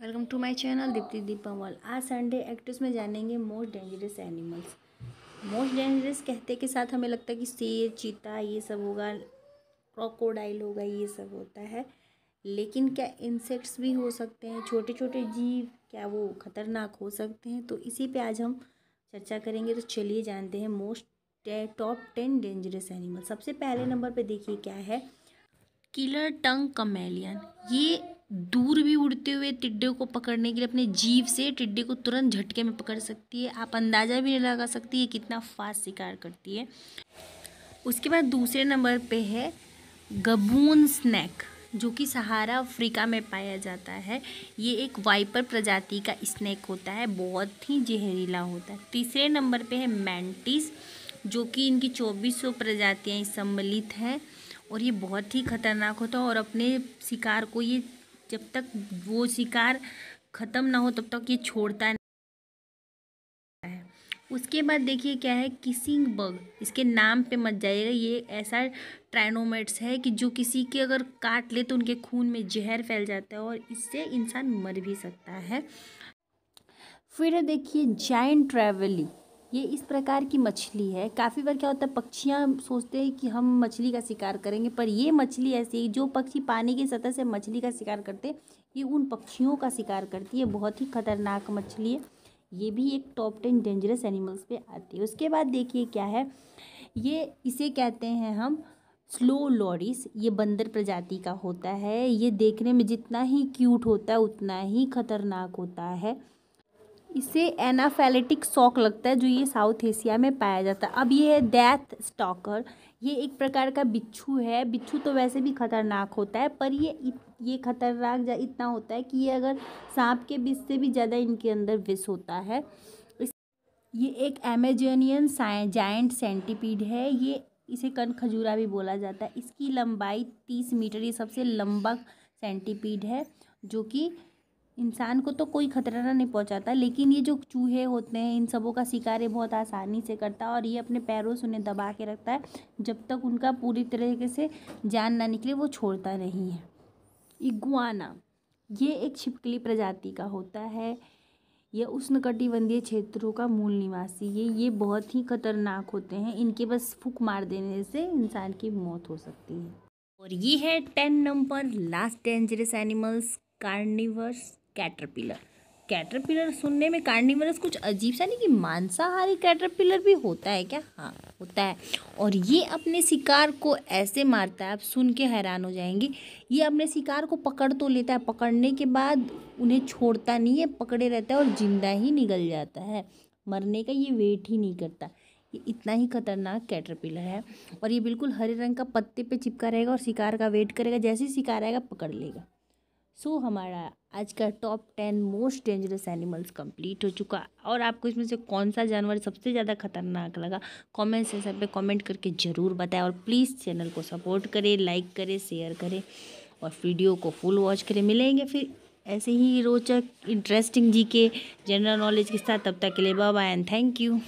Welcome to my channel Deepti दीपावल आज Sunday एक्ट्रेस में जानेंगे most dangerous animals most dangerous कहते के साथ हमें लगता है कि शेर चीता ये सब होगा क्रोकोडाइल होगा ये सब होता है लेकिन क्या इंसेक्ट्स भी हो सकते हैं छोटे छोटे जीव क्या वो खतरनाक हो सकते हैं तो इसी पे आज हम चर्चा करेंगे तो चलिए जानते हैं most top ten dangerous animal सबसे पहले नंबर हाँ। पर देखिए क्या है किलर टंग कमेलियन ये दूर भी उड़ते हुए टिड्डे को पकड़ने के लिए अपने जीव से टिड्डे को तुरंत झटके में पकड़ सकती है आप अंदाज़ा भी नहीं लगा सकती ये कितना फास्ट शिकार करती है उसके बाद दूसरे नंबर पे है गबून स्नैक जो कि सहारा अफ्रीका में पाया जाता है ये एक वाइपर प्रजाति का स्नैक होता है बहुत ही जहरीला होता है तीसरे नंबर पर है मैंटिस जो कि इनकी चौबीसों प्रजातियाँ सम्मिलित हैं और ये बहुत ही खतरनाक होता है और अपने शिकार को ये जब तक वो शिकार ख़त्म ना हो तब तक ये छोड़ता है उसके बाद देखिए क्या है किसिंग बग इसके नाम पे मत जाइएगा ये ऐसा ट्राइनोमेट्स है कि जो किसी के अगर काट ले तो उनके खून में जहर फैल जाता है और इससे इंसान मर भी सकता है फिर देखिए जाइंट ट्रैवली ये इस प्रकार की मछली है काफ़ी बार क्या होता है पक्षियाँ सोचते हैं कि हम मछली का शिकार करेंगे पर ये मछली ऐसी जो पक्षी पानी की सतह से मछली का शिकार करते ये उन पक्षियों का शिकार करती है बहुत ही खतरनाक मछली है ये भी एक टॉप टेन डेंजरस एनिमल्स पे आती है उसके बाद देखिए क्या है ये इसे कहते हैं हम स्लो लॉरिस ये बंदर प्रजाति का होता है ये देखने में जितना ही क्यूट होता है उतना ही खतरनाक होता है इसे एनाफेलेटिक शॉक लगता है जो ये साउथ एशिया में पाया जाता है अब ये है डेथ स्टॉकर ये एक प्रकार का बिच्छू है बिच्छू तो वैसे भी खतरनाक होता है पर ये इत, ये खतरनाक इतना होता है कि ये अगर सांप के विष से भी ज़्यादा इनके अंदर विष होता है इस ये एक एमेजोनियन जाइंट सेंटीपीड है ये इसे कन खजूरा भी बोला जाता है इसकी लंबाई तीस मीटर ये सबसे लंबा सेंटीपीड है जो कि इंसान को तो कोई खतरा नहीं पहुंचाता लेकिन ये जो चूहे होते हैं इन सबों का शिकार ये बहुत आसानी से करता है और ये अपने पैरों से उन्हें दबा के रखता है जब तक उनका पूरी तरीके से जान ना निकले वो छोड़ता नहीं है इगुआना ये एक छिपकली प्रजाति का होता है यह उष्णकटिबंधीय क्षेत्रों का मूल निवासी ये ये बहुत ही खतरनाक होते हैं इनके बस फूक मार देने से इंसान की मौत हो सकती है और ये है ten number last dangerous animals carnivores caterpillar caterpillar सुनने में कार्निवरस कुछ अजीब सा नहीं कि मांसाहारी कैटरपिलर भी होता है क्या हाँ होता है और ये अपने शिकार को ऐसे मारता है आप सुन के हैरान हो जाएंगे ये अपने शिकार को पकड़ तो लेता है पकड़ने के बाद उन्हें छोड़ता नहीं है पकड़े रहता है और ज़िंदा ही निकल जाता है मरने का ये वेट ही नहीं करता ये इतना ही खतरनाक कैटरपिलर है और ये बिल्कुल हरे रंग का पत्ते पे चिपका रहेगा और शिकार का वेट करेगा जैसे ही शिकार आएगा पकड़ लेगा सो so, हमारा आज का top ten most dangerous animals complete हो चुका और आपको इसमें से कौन सा जानवर सबसे ज़्यादा खतरनाक लगा कमेंट सेक्शन पे कमेंट करके ज़रूर बताएं और प्लीज़ चैनल को सपोर्ट करें लाइक करें शेयर करें और वीडियो को फुल वॉच करें मिलेंगे फिर ऐसे ही रोचक इंटरेस्टिंग जी के जनरल नॉलेज के साथ तब तक के लिए बाय एंड थैंक यू